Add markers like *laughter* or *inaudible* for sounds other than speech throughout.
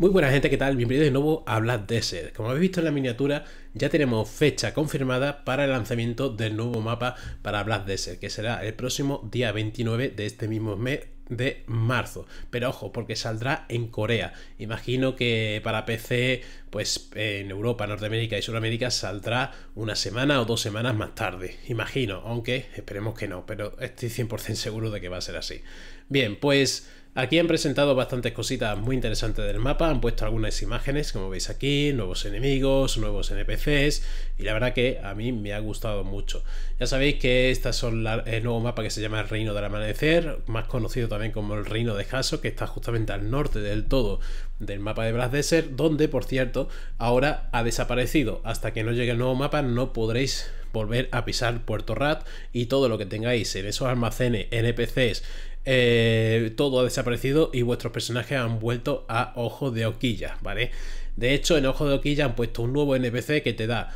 Muy buena gente, ¿qué tal? Bienvenidos de nuevo a Black Desert. Como habéis visto en la miniatura, ya tenemos fecha confirmada para el lanzamiento del nuevo mapa para Black Desert, que será el próximo día 29 de este mismo mes de marzo. Pero ojo, porque saldrá en Corea. Imagino que para PC, pues en Europa, Norteamérica y Sudamérica saldrá una semana o dos semanas más tarde. Imagino, aunque esperemos que no, pero estoy 100% seguro de que va a ser así. Bien, pues... Aquí han presentado bastantes cositas muy interesantes del mapa, han puesto algunas imágenes, como veis aquí, nuevos enemigos, nuevos NPCs, y la verdad que a mí me ha gustado mucho. Ya sabéis que este es el nuevo mapa que se llama el Reino del Amanecer, más conocido también como el Reino de Haso, que está justamente al norte del todo del mapa de Brass Desert, donde, por cierto, ahora ha desaparecido. Hasta que no llegue el nuevo mapa no podréis volver a pisar Puerto Rat y todo lo que tengáis en esos almacenes, NPCs, eh, todo ha desaparecido y vuestros personajes han vuelto a Ojo de Oquilla, ¿vale? De hecho, en Ojo de hoquilla han puesto un nuevo NPC que te da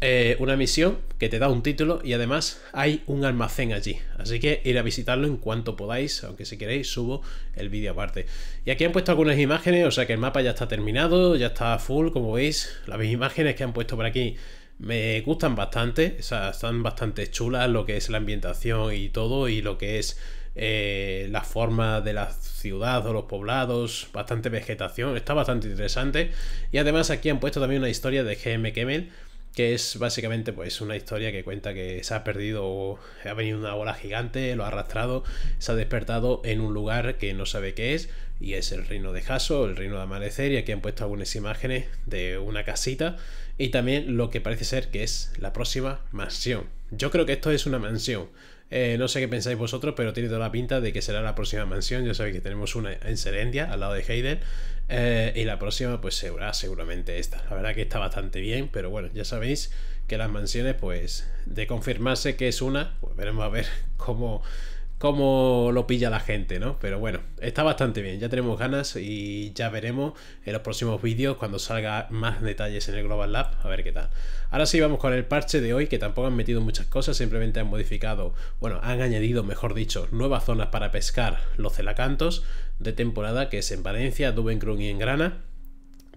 eh, una misión, que te da un título y además hay un almacén allí. Así que ir a visitarlo en cuanto podáis, aunque si queréis subo el vídeo aparte. Y aquí han puesto algunas imágenes, o sea que el mapa ya está terminado, ya está full, como veis. Las imágenes que han puesto por aquí me gustan bastante, o sea, están bastante chulas lo que es la ambientación y todo, y lo que es eh, la forma de la ciudad o los poblados, bastante vegetación, está bastante interesante. Y además aquí han puesto también una historia de GM Kemel que es básicamente pues una historia que cuenta que se ha perdido, ha venido una bola gigante, lo ha arrastrado, se ha despertado en un lugar que no sabe qué es y es el reino de Jaso, el reino de Amanecer y aquí han puesto algunas imágenes de una casita y también lo que parece ser que es la próxima mansión yo creo que esto es una mansión. Eh, no sé qué pensáis vosotros, pero tiene toda la pinta de que será la próxima mansión. Ya sabéis que tenemos una en Serendia, al lado de Heidel eh, y la próxima, pues será seguramente esta. La verdad que está bastante bien, pero bueno, ya sabéis que las mansiones, pues, de confirmarse que es una, pues veremos a ver *laughs* cómo cómo lo pilla la gente, ¿no? Pero bueno, está bastante bien, ya tenemos ganas y ya veremos en los próximos vídeos cuando salga más detalles en el Global Lab, a ver qué tal. Ahora sí vamos con el parche de hoy, que tampoco han metido muchas cosas, simplemente han modificado, bueno, han añadido, mejor dicho, nuevas zonas para pescar los celacantos de temporada, que es en Valencia, Dubengrun y en Grana.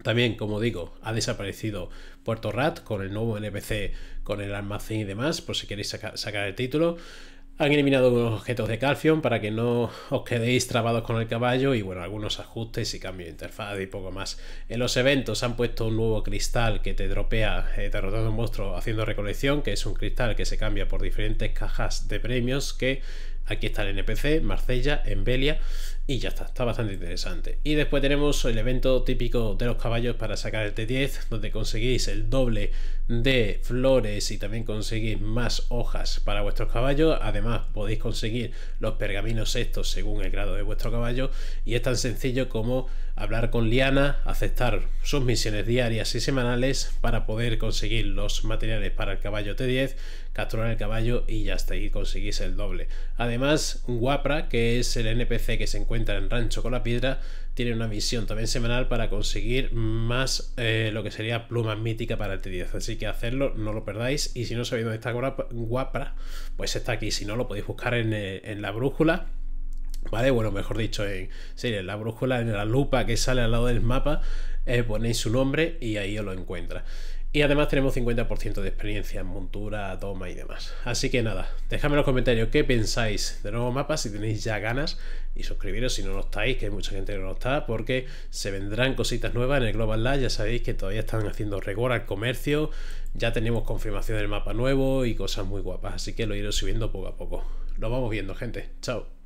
También, como digo, ha desaparecido Puerto Rat con el nuevo NPC, con el almacén y demás, por si queréis sacar el título. Han eliminado unos objetos de Calcium para que no os quedéis trabados con el caballo y bueno, algunos ajustes y cambio de interfaz y poco más. En los eventos han puesto un nuevo cristal que te dropea eh, derrotando un monstruo haciendo recolección, que es un cristal que se cambia por diferentes cajas de premios que Aquí está el NPC, Marsella, Belia y ya está, está bastante interesante. Y después tenemos el evento típico de los caballos para sacar el T10, donde conseguís el doble de flores y también conseguís más hojas para vuestros caballos. Además podéis conseguir los pergaminos estos según el grado de vuestro caballo y es tan sencillo como hablar con Liana, aceptar sus misiones diarias y semanales para poder conseguir los materiales para el caballo T10 capturar el caballo y ya está y conseguís el doble. Además, Guapra, que es el NPC que se encuentra en Rancho con la Piedra, tiene una misión también semanal para conseguir más eh, lo que sería plumas mítica para el T10. Así que hacerlo, no lo perdáis. Y si no sabéis dónde está Guapra, pues está aquí. Si no, lo podéis buscar en, eh, en la brújula ¿Vale? Bueno, mejor dicho, en, sí, la brújula, en la lupa que sale al lado del mapa, eh, ponéis su nombre y ahí os lo encuentra. Y además tenemos 50% de experiencia en montura, toma y demás. Así que nada, dejadme en los comentarios qué pensáis de nuevo mapas, si tenéis ya ganas, y suscribiros si no lo estáis, que hay mucha gente que no lo está, porque se vendrán cositas nuevas en el Global Live, ya sabéis que todavía están haciendo rigor al comercio, ya tenemos confirmación del mapa nuevo y cosas muy guapas, así que lo iré subiendo poco a poco. Nos vamos viendo, gente. Chao.